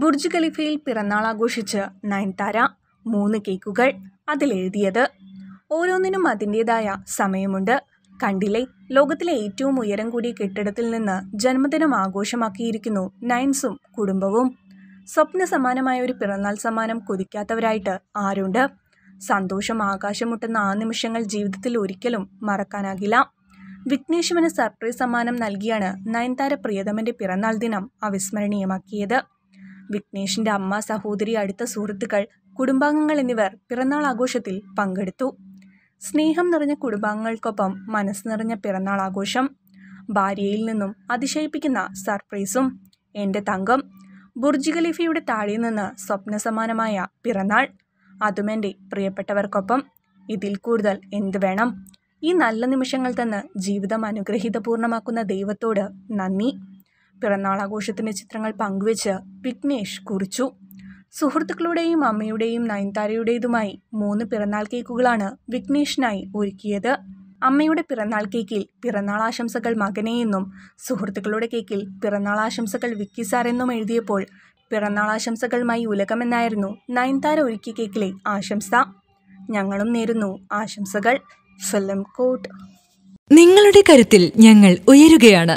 Burj ഖലീഫയിൽ പിറന്നാൾ ആഘോഷിച്ച് നയൻതാര മൂന്ന് കേക്കുകൾ അതിലെഴുതിയത് ഓരോന്നിനും അതിൻ്റേതായ സമയമുണ്ട് കണ്ടിലെ ലോകത്തിലെ ഏറ്റവും ഉയരം കൂടിയ കെട്ടിടത്തിൽ നിന്ന് ജന്മദിനം ആഘോഷമാക്കിയിരിക്കുന്നു നയൻസും കുടുംബവും സ്വപ്ന സമാനമായ ഒരു പിറന്നാൾ സമ്മാനം കൊതിക്കാത്തവരായിട്ട് ആരുണ്ട് സന്തോഷം മുട്ടുന്ന ആ നിമിഷങ്ങൾ ജീവിതത്തിൽ ഒരിക്കലും മറക്കാനാകില്ല വിഘ്നേശ്വന് സർപ്രൈസ് സമ്മാനം നൽകിയാണ് നയൻതാര പ്രിയതമന്റെ പിറന്നാൾ ദിനം അവിസ്മരണീയമാക്കിയത് വിഘ്നേഷിന്റെ അമ്മ സഹോദരി അടുത്ത സുഹൃത്തുക്കൾ കുടുംബാംഗങ്ങൾ എന്നിവർ പിറന്നാൾ ആഘോഷത്തിൽ പങ്കെടുത്തു സ്നേഹം നിറഞ്ഞ കുടുംബാംഗങ്ങൾക്കൊപ്പം മനസ്സ് നിറഞ്ഞ പിറന്നാൾ ആഘോഷം ഭാര്യയിൽ നിന്നും അതിശയിപ്പിക്കുന്ന സർപ്രൈസും എൻ്റെ തങ്കം ബുർജ് ഖലീഫയുടെ താഴെ നിന്ന് സ്വപ്നസമാനമായ പിറന്നാൾ അതും എൻ്റെ പ്രിയപ്പെട്ടവർക്കൊപ്പം ഇതിൽ കൂടുതൽ എന്ത് വേണം ഈ നല്ല നിമിഷങ്ങൾ തന്ന് ജീവിതം അനുഗ്രഹീതപൂർണ്ണമാക്കുന്ന ദൈവത്തോട് നന്ദി പിറന്നാളാഘോഷത്തിൻ്റെ ചിത്രങ്ങൾ പങ്കുവെച്ച് വിഘ്നേഷ് കുറിച്ചു സുഹൃത്തുക്കളുടെയും അമ്മയുടെയും നയൻതാരയുടേതുമായി മൂന്ന് പിറന്നാൾ കേക്കുകളാണ് വിഘ്നേഷിനായി ഒരുക്കിയത് അമ്മയുടെ പിറന്നാൾ കേക്കിൽ പിറന്നാൾ ആശംസകൾ മകനെ എന്നും സുഹൃത്തുക്കളുടെ കേക്കിൽ പിറന്നാൾ ആശംസകൾ വിക്കി സാർ എന്നും എഴുതിയപ്പോൾ പിറന്നാൾ ആശംസകളുമായി ഉലകമെന്നായിരുന്നു നയൻതാര ഒരുക്കിയ കേക്കിലെ ആശംസ ഞങ്ങളും നേരുന്നു ആശംസകൾ ഫിലിം കോട്ട് നിങ്ങളുടെ കരുത്തിൽ ഞങ്ങൾ ഉയരുകയാണ്